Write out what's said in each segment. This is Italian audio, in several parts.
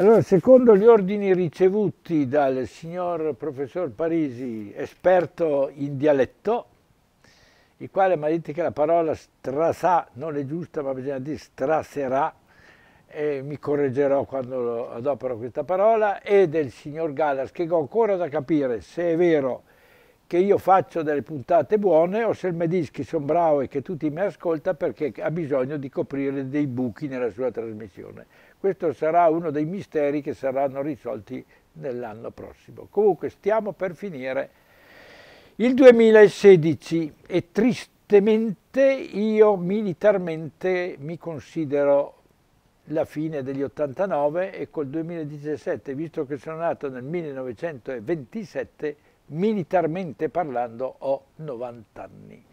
Allora, secondo gli ordini ricevuti dal signor professor Parisi, esperto in dialetto, il quale mi ha detto che la parola strasà non è giusta, ma bisogna dire straserà, e mi correggerò quando adopero questa parola, e del signor Gallas, che ho ancora da capire se è vero che io faccio delle puntate buone o se il Medischi sono bravo e che tutti mi ascolta perché ha bisogno di coprire dei buchi nella sua trasmissione questo sarà uno dei misteri che saranno risolti nell'anno prossimo. Comunque stiamo per finire il 2016 e tristemente io militarmente mi considero la fine degli 89 e col 2017, visto che sono nato nel 1927, militarmente parlando ho 90 anni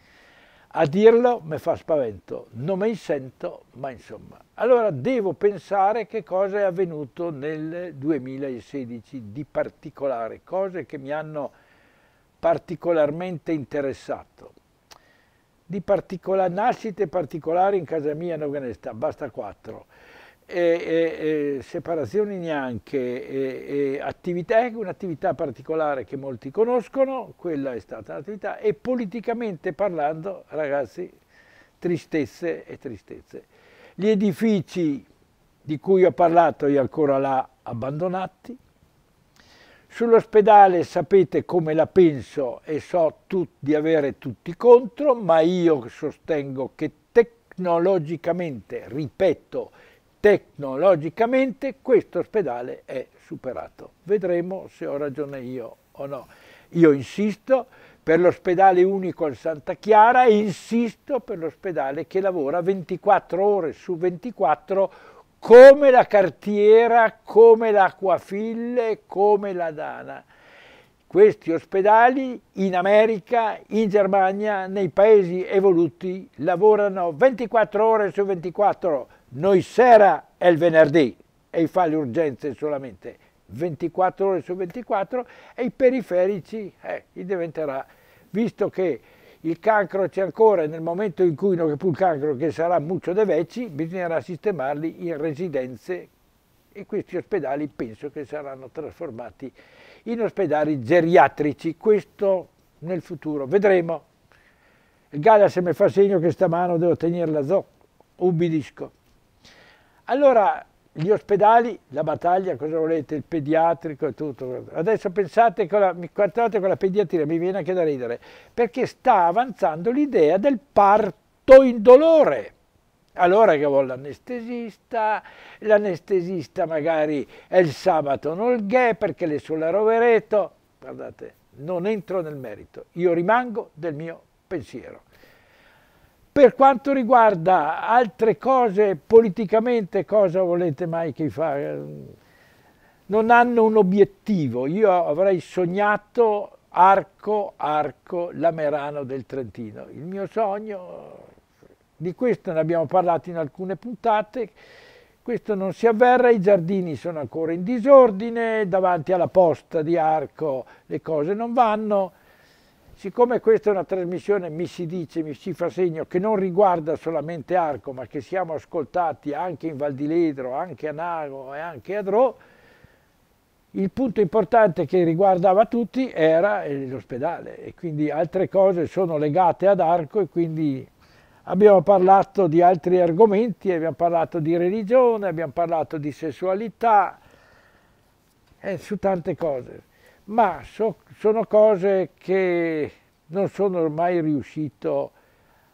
a dirlo mi fa spavento, non mi sento, ma insomma. Allora devo pensare che cosa è avvenuto nel 2016 di particolare, cose che mi hanno particolarmente interessato. Di particola nascite particolari in casa mia in Afghanistan, basta quattro e, e, separazioni neanche, e, attività, è un'attività particolare che molti conoscono, quella è stata l'attività, e politicamente parlando, ragazzi, tristezze e tristezze. Gli edifici di cui ho parlato io ancora là abbandonati, Sull'ospedale sapete come la penso e so di avere tutti contro, ma io sostengo che tecnologicamente, ripeto, tecnologicamente questo ospedale è superato. Vedremo se ho ragione io o no. Io insisto per l'ospedale unico al Santa Chiara e insisto per l'ospedale che lavora 24 ore su 24 come la cartiera, come l'acquafille, come la dana. Questi ospedali in America, in Germania, nei paesi evoluti lavorano 24 ore su 24 noi sera è il venerdì e fa le urgenze solamente 24 ore su 24 e i periferici eh, diventerà, visto che il cancro c'è ancora nel momento in cui non c'è più il cancro che sarà Muccio De Vecci bisognerà sistemarli in residenze e questi ospedali penso che saranno trasformati in ospedali geriatrici, questo nel futuro, vedremo. Il Gaia se mi fa segno che stamano devo tenere la zocca, ubbidisco. Allora, gli ospedali, la battaglia, cosa volete, il pediatrico e tutto. Adesso pensate, con la, quante volte con la pediatria mi viene anche da ridere, perché sta avanzando l'idea del parto indolore. Allora che vuole l'anestesista, l'anestesista magari è il sabato non il gay perché le sulla rovereto. Guardate, non entro nel merito, io rimango del mio pensiero. Per quanto riguarda altre cose, politicamente cosa volete mai che fa? Non hanno un obiettivo. Io avrei sognato arco, arco, Lamerano del Trentino. Il mio sogno, di questo ne abbiamo parlato in alcune puntate, questo non si avverrà, i giardini sono ancora in disordine, davanti alla posta di arco le cose non vanno, Siccome questa è una trasmissione, mi si dice, mi si fa segno, che non riguarda solamente Arco, ma che siamo ascoltati anche in Val di Ledro, anche a Nago e anche a Drò, il punto importante che riguardava tutti era l'ospedale e quindi altre cose sono legate ad Arco e quindi abbiamo parlato di altri argomenti, abbiamo parlato di religione, abbiamo parlato di sessualità, eh, su tante cose ma so, sono cose che non sono mai riuscito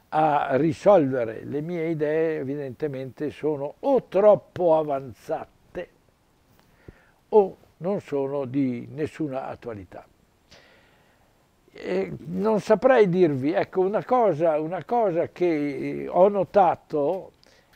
a risolvere. Le mie idee evidentemente sono o troppo avanzate o non sono di nessuna attualità. E non saprei dirvi, ecco una cosa, una cosa che ho notato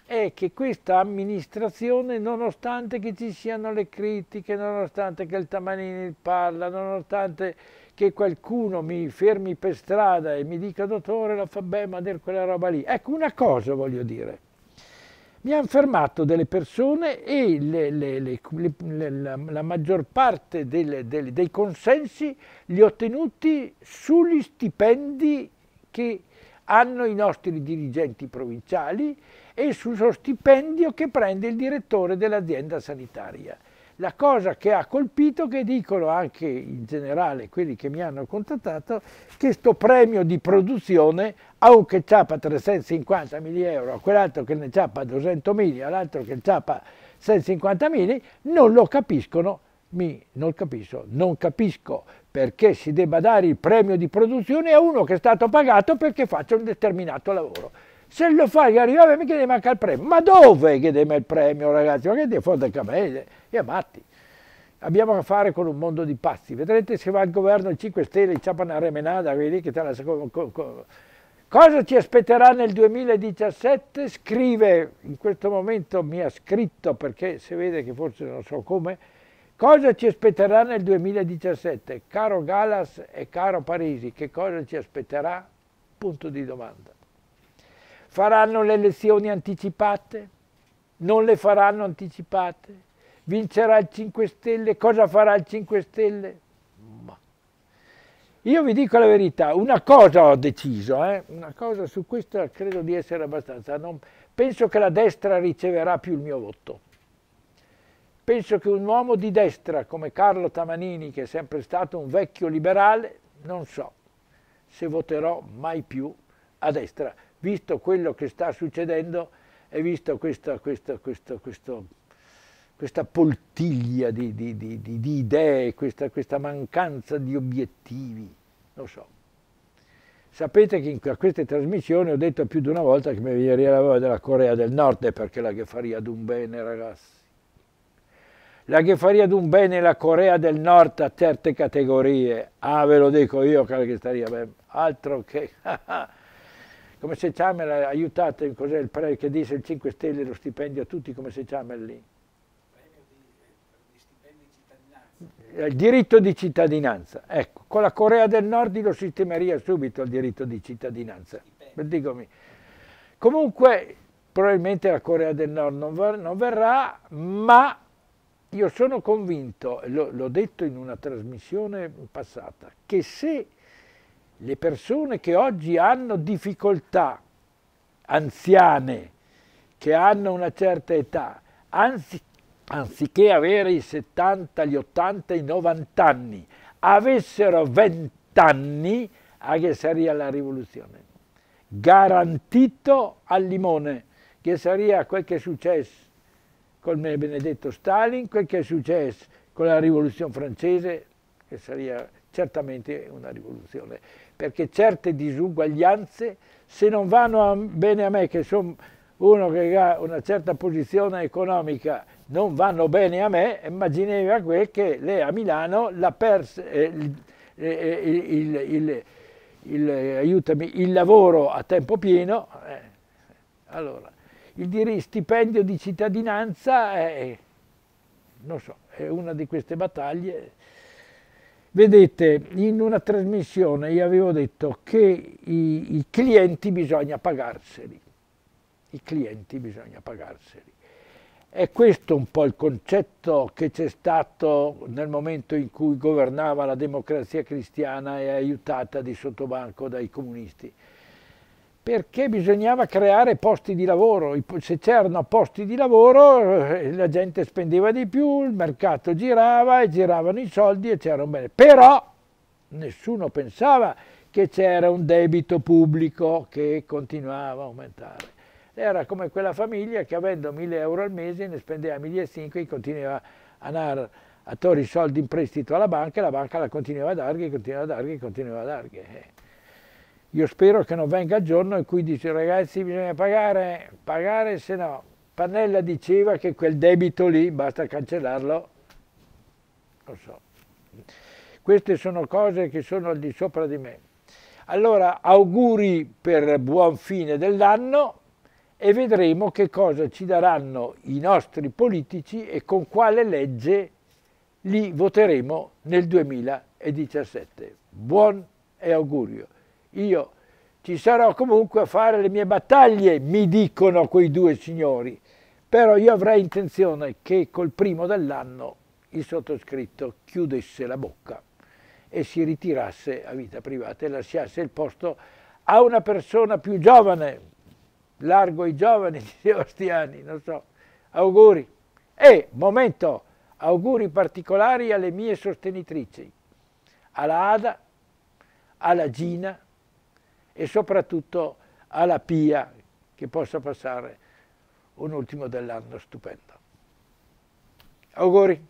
è che questa amministrazione, nonostante che ci siano le critiche, nonostante che il Tamanini parla, nonostante che qualcuno mi fermi per strada e mi dica dottore la fa bene ma dire quella roba lì. Ecco, una cosa voglio dire. Mi hanno fermato delle persone e le, le, le, la, la, maggior parte delle, delle, dei consensi li ho tenuti sugli stipendi che hanno i nostri dirigenti provinciali e sullo stipendio che prende il direttore dell'azienda sanitaria. La cosa che ha colpito, che dicono anche in generale quelli che mi hanno contattato, che sto premio di produzione a un che ciappa 350 mila euro, a quell'altro che ne ciappa 200 mila, all'altro che ciappa ciapa 150 mila, non lo capiscono, mi, non capisco, non capisco perché si debba dare il premio di produzione a uno che è stato pagato perché faccia un determinato lavoro. Se lo fai gli arriva e mi chiede manca il premio. Ma dove chiedeva il premio ragazzi? Ma che ti foto il capello? E matti. Abbiamo a fare con un mondo di pazzi. Vedrete se va al governo il 5 Stelle, ciapa una remenada, vedi che te la Cosa ci aspetterà nel 2017? Scrive, in questo momento mi ha scritto perché se vede che forse non so come, Cosa ci aspetterà nel 2017? Caro Galas e caro Parisi, che cosa ci aspetterà? Punto di domanda. Faranno le elezioni anticipate? Non le faranno anticipate? Vincerà il 5 Stelle? Cosa farà il 5 Stelle? Ma. Io vi dico la verità, una cosa ho deciso, eh? una cosa su questa credo di essere abbastanza, non, penso che la destra riceverà più il mio voto Penso che un uomo di destra come Carlo Tamanini, che è sempre stato un vecchio liberale, non so se voterò mai più a destra, visto quello che sta succedendo e visto questa, questa, questa, questa poltiglia di, di, di, di idee, questa, mancanza di obiettivi, lo so. Sapete che in, a queste trasmissioni ho detto più di una volta che mi veniva la voglia della Corea del Nord, perché la che faria d'un bene, ragazzi la che faria d'un bene la Corea del Nord a certe categorie. Ah, ve lo dico io, che calchestaria, beh, altro che... come se Chamel, aiutate, cos'è il premio che dice il 5 Stelle, lo stipendio a tutti, come se Chamel lì? Il diritto di cittadinanza, ecco, con la Corea del Nord lo sistemeria subito il diritto di cittadinanza, dicomi. Comunque, probabilmente la Corea del Nord non, ver non verrà, ma io sono convinto, l'ho detto in una trasmissione passata, che se le persone che oggi hanno difficoltà, anziane, che hanno una certa età, anzi, anziché avere i 70, gli 80, i 90 anni, avessero 20 anni, che sarebbe la rivoluzione? Garantito al limone, che sarebbe quel che è successo con Benedetto Stalin, quel che è successo con la rivoluzione francese, che sarebbe certamente una rivoluzione, perché certe disuguaglianze, se non vanno a, bene a me, che sono uno che ha una certa posizione economica, non vanno bene a me, immaginava quel che lei a Milano l'ha perse, eh, il, eh, eh il, il, il, aiutami, il lavoro a tempo pieno, eh, allora il stipendio di cittadinanza è, so, è una di queste battaglie. Vedete, in una trasmissione io avevo detto che i, i clienti bisogna pagarseli, i clienti bisogna pagarseli. È questo un po' il concetto che c'è stato nel momento in cui governava la democrazia cristiana e aiutata di sottobanco dai comunisti perché bisognava creare posti di lavoro, se c'erano posti di lavoro eh, la gente spendeva di più, il mercato girava e giravano i soldi e c'era un bene. Però nessuno pensava che c'era un debito pubblico che continuava a aumentare. Era come quella famiglia che avendo 1000 euro al mese ne spendeva 1.500 e continuava a dare a torri soldi in prestito alla banca e la banca la continuava a dargli, continuava a dargli, continuava a dargli. Eh. Io spero che non venga il giorno in cui dice ragazzi bisogna pagare, pagare se no. Pannella diceva che quel debito lì basta cancellarlo. Non so. Queste sono cose che sono al di sopra di me. Allora auguri per buon fine dell'anno e vedremo che cosa ci daranno i nostri politici e con quale legge li voteremo nel 2017. Buon e augurio io ci sarò comunque a fare le mie battaglie, mi dicono quei due signori, però io avrei intenzione che col primo dell'anno il sottoscritto chiudesse la bocca e si ritirasse a vita privata e lasciasse il posto a una persona più giovane, largo ai giovani di Sebastiani, non so, auguri. E, momento, auguri particolari alle mie sostenitrici, alla Ada, alla Gina, e soprattutto alla PIA che possa passare un ultimo dell'anno stupendo. Auguri!